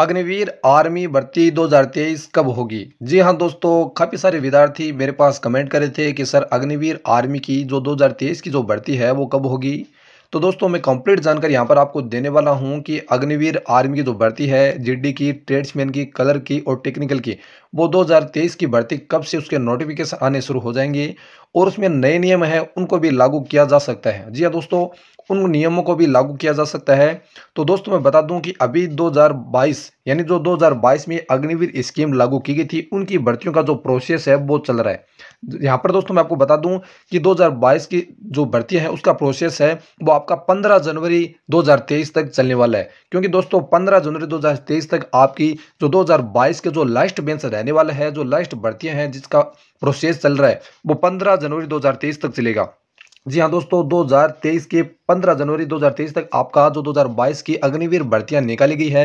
Agniveer army भर्ती 2023 कब होगी जी हाँ दोस्तों काफ़ी सारे विद्यार्थी मेरे पास कमेंट करे थे कि सर अग्निवीर आर्मी की जो 2023 की जो भर्ती है वो कब होगी तो दोस्तों मैं कंप्लीट जानकारी यहाँ पर आपको देने वाला हूँ कि अग्निवीर आर्मी की जो भर्ती है जीडी की ट्रेड्समैन की कलर की और टेक्निकल की वो 2023 की भर्ती कब से उसके नोटिफिकेशन आने शुरू हो जाएंगे और उसमें नए नियम हैं उनको भी लागू किया जा सकता है जी हाँ दोस्तों उन नियमों को भी लागू किया जा सकता है तो दोस्तों मैं बता दूं कि अभी 2022 यानी जो 2022 में अग्निवीर स्कीम लागू की गई थी उनकी भर्तियों का जो प्रोसेस है वो चल रहा है यहाँ पर दोस्तों मैं आपको बता दूं कि 2022 की जो भर्ती है उसका प्रोसेस है वो आपका 15 जनवरी 2023 तक चलने वाला है क्योंकि दोस्तों 15 जनवरी 2023 तक आपकी जो 2022 के जो लास्ट बेंच रहने वाला है जो लास्ट भर्तियां हैं जिसका प्रोसेस चल रहा है वो पंद्रह जनवरी 2023 तक चलेगा जी हाँ दोस्तों 2023 के 15 जनवरी 2023 तक आपका जो 2022 की अग्निवीर भर्तियां निकाली गई है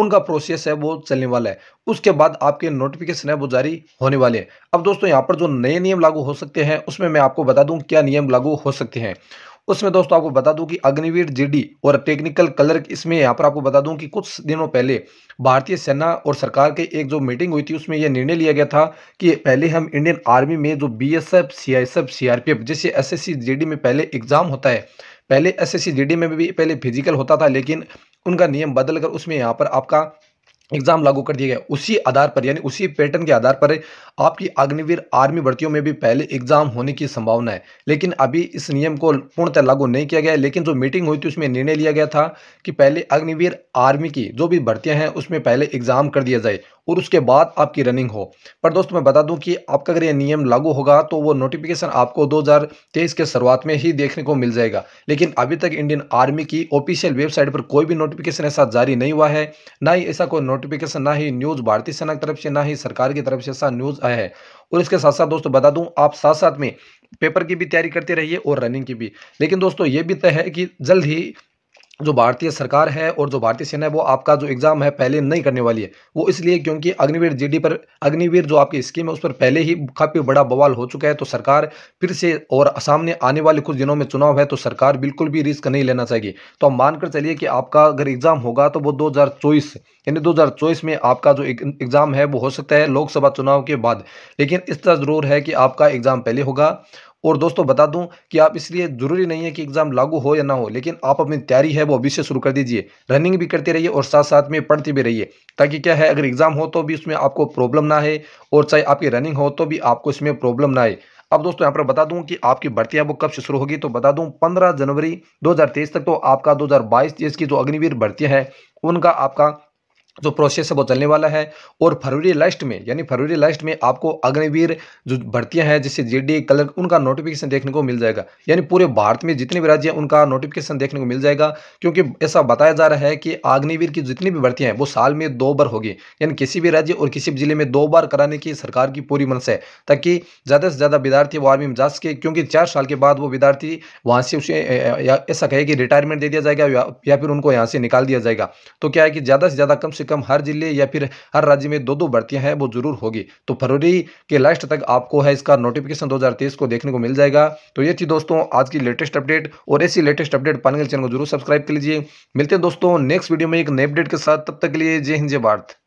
उनका प्रोसेस है वो चलने वाला है उसके बाद आपके नोटिफिकेशन है वो जारी होने वाले हैं अब दोस्तों यहाँ पर जो नए नियम लागू हो सकते हैं उसमें मैं आपको बता दूं क्या नियम लागू हो सकते हैं उसमें दोस्तों आपको बता दूं कि अग्निवीर जीडी और टेक्निकल कलर इसमें यहाँ पर आपको बता दूं कि कुछ दिनों पहले भारतीय सेना और सरकार के एक जो मीटिंग हुई थी उसमें यह निर्णय लिया गया था कि पहले हम इंडियन आर्मी में जो B S F C S F C R P F जैसे S S C G D में पहले एग्जाम होता है पहले S S C G D में भी पहले फिजिकल होता था लेकिन उनका नियम बदल कर उसमें यहाँ पर आपका एग्जाम लागू कर दिया गया उसी आधार पर यानी उसी पैटर्न के आधार पर आपकी अग्निवीर आर्मी भर्तियों में भी पहले एग्जाम होने की संभावना है लेकिन अभी इस नियम को पूर्णतः लागू नहीं किया गया लेकिन जो मीटिंग हुई थी उसमें निर्णय लिया गया था कि पहले अग्निवीर आर्मी की जो भी भर्तियां हैं उसमें पहले एग्जाम कर दिया जाए और उसके बाद आपकी रनिंग हो पर दोस्तों मैं बता दूं कि आपका अगर ये नियम लागू होगा तो वो नोटिफिकेशन आपको 2023 के शुरुआत में ही देखने को मिल जाएगा लेकिन अभी तक इंडियन आर्मी की ऑफिशियल वेबसाइट पर कोई भी नोटिफिकेशन ऐसा जारी नहीं हुआ है ना ही ऐसा कोई नोटिफिकेशन ना ही न्यूज़ भारतीय सेना की तरफ से ना ही सरकार की तरफ से ऐसा न्यूज़ आया है और इसके साथ साथ दोस्तों बता दूं आप साथ साथ में पेपर की भी तैयारी करते रहिए और रनिंग की भी लेकिन दोस्तों ये भी तय है कि जल्द ही जो भारतीय सरकार है और जो भारतीय सेना है वो आपका जो एग्ज़ाम है पहले नहीं करने वाली है वो इसलिए क्योंकि अग्निवीर जीडी पर अग्निवीर जो आपकी स्कीम है उस पर पहले ही काफ़ी बड़ा बवाल हो चुका है तो सरकार फिर से और सामने आने वाले कुछ दिनों में चुनाव है तो सरकार बिल्कुल भी रिस्क नहीं लेना चाहिए तो हम मानकर चलिए कि आपका अगर एग्ज़ाम होगा तो वो दो यानी दो में आपका जो एग्ज़ाम है वो हो सकता है लोकसभा चुनाव के बाद लेकिन इस तरह ज़रूर है कि आपका एग्ज़ाम पहले होगा और दोस्तों बता दूं कि आप इसलिए ज़रूरी नहीं है कि एग्ज़ाम लागू हो या ना हो लेकिन आप अपनी तैयारी है वो अभी से शुरू कर दीजिए रनिंग भी करते रहिए और साथ साथ में पढ़ते भी रहिए ताकि क्या है अगर एग्ज़ाम हो तो भी उसमें आपको प्रॉब्लम ना है और चाहे आपकी रनिंग हो तो भी आपको इसमें प्रॉब्लम ना आए अब दोस्तों यहाँ पर बता दूं कि आपकी भर्ती वो कब से शुरू होगी तो बता दूं 15 जनवरी 2023 तक तो आपका 2022 हज़ार की जो अग्निवीर भर्ती है उनका आपका जो प्रोसेस है वो चलने वाला है और फरवरी लास्ट में यानी फरवरी लास्ट में आपको अग्निवीर जो भर्तियां हैं जैसे जेडी कलर उनका नोटिफिकेशन देखने को मिल जाएगा यानी पूरे भारत में जितने भी राज्य हैं उनका नोटिफिकेशन देखने को मिल जाएगा क्योंकि ऐसा बताया जा रहा है कि अग्निवीर की जितनी भी भर्तियाँ हैं वो साल में दो बार होगी यानी किसी भी राज्य और किसी भी जिले में दो बार कराने की सरकार की पूरी मनस है ताकि ज़्यादा से ज़्यादा विद्यार्थी वो आर्मी में जा सके क्योंकि चार साल के बाद वो विद्यार्थी वहाँ से उसे ऐसा कहे कि रिटायरमेंट दे दिया जाएगा या फिर उनको यहाँ से निकाल दिया जाएगा तो क्या है कि ज़्यादा से ज़्यादा कम से से कम हर जिले या फिर हर राज्य में दो दो भर्तियां हैं वो जरूर होगी तो फरवरी के लास्ट तक आपको है इसका नोटिफिकेशन दो को देखने को मिल जाएगा तो ये थी दोस्तों आज की लेटेस्ट अपडेट और ऐसी लेटेस्ट अपडेट पाने के चैनल को जरूर सब्सक्राइब कर लीजिए मिलते हैं दोस्तों नेक्स्ट वीडियो में एक नए अपडेट के साथ तब तक के लिए जय हिंद जय भारत